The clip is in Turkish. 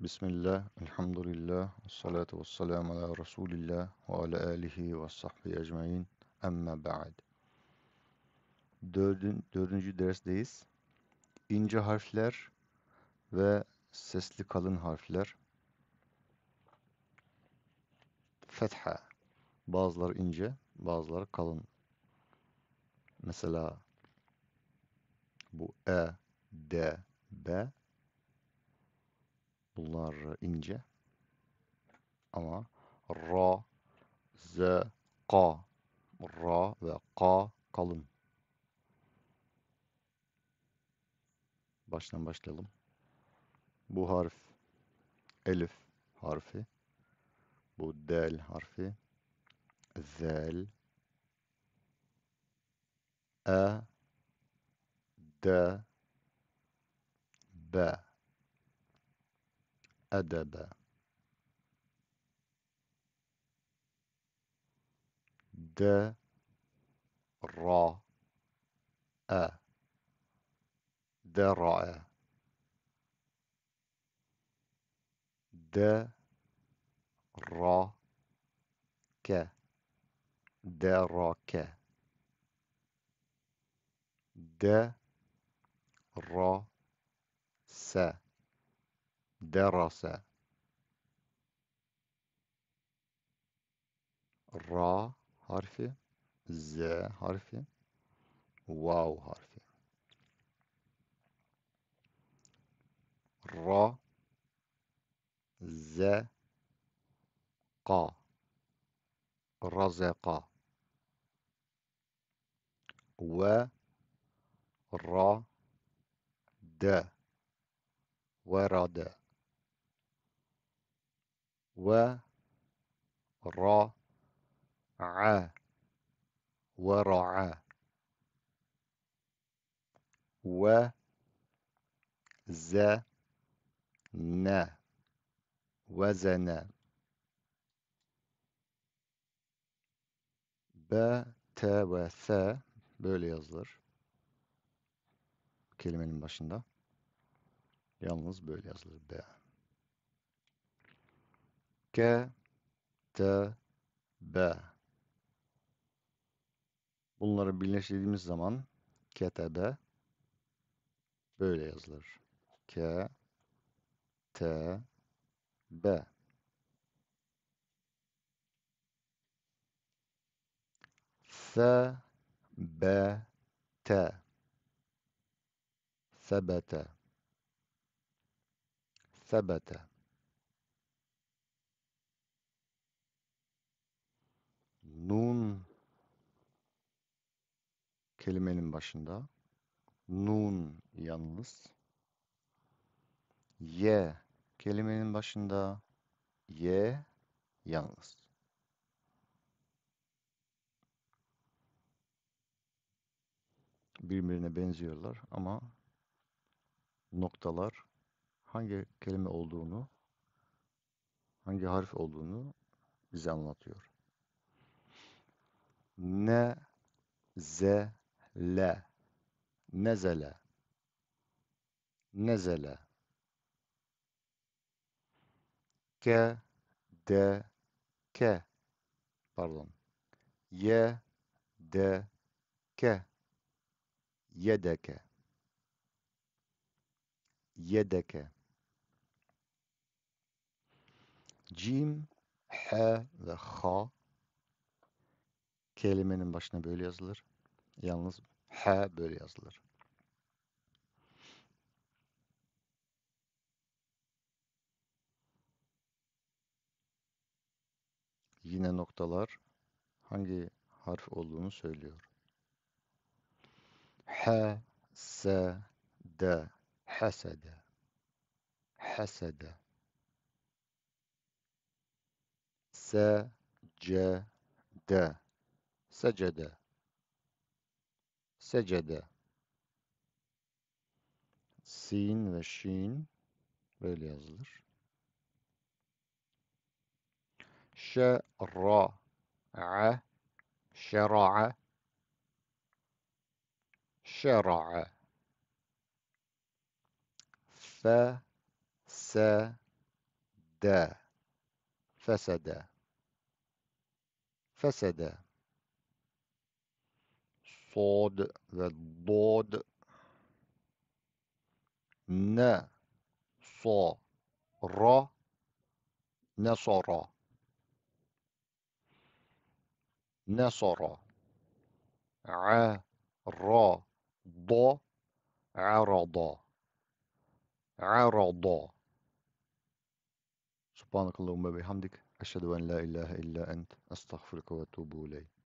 Bismillah, elhamdülillah, salatu vesselamu ala Resulillah ve ala alihi ve sahbihi ecmain. Amma ba'd. Dördün, dördüncü dersteyiz. İnce harfler ve sesli kalın harfler. Fetha. Bazıları ince, bazıları kalın. Mesela bu E, D, B Bunlar ince. Ama ra, z, ka. Ra ve ka kalın. Baştan başlayalım. Bu harf elif harfi. Bu del harfi. Zel. E. D. B. أدبا د را أ درع دراك را س درس را حرفي ز حرفي واو حرفي را ز قا رزق و را د ورد ve ra a ve ra'a ve ze ne ve zene B, T ve S böyle yazılır. Kelimenin başında. Yalnız böyle yazılır. B. Ketebe. Bunları birleştirdiğimiz zaman ketebe böyle yazılır. K T B S B T Sebete Sebete Nun kelimenin başında. Nun yalnız. Ye kelimenin başında. Ye yalnız. Birbirine benziyorlar ama noktalar hangi kelime olduğunu, hangi harf olduğunu bize anlatıyor. نزل نزل نزل ك pardon ك يدك يدك جيم ح خ Kelimenin başına böyle yazılır. Yalnız H böyle yazılır. Yine noktalar hangi harf olduğunu söylüyor. H, S, D, hasede, hasede. S, C, D secede secede sin ve şin böyle yazılır. Şera'a şera'a şera'a fe se de fesede fesede صاد ذا ضاد ن ص را نصر نصر ع را ض عرض عرض سبحانك اللهم وبحمدك أشهد أن لا إله إلا أنت أستغفرك وأتوب إليك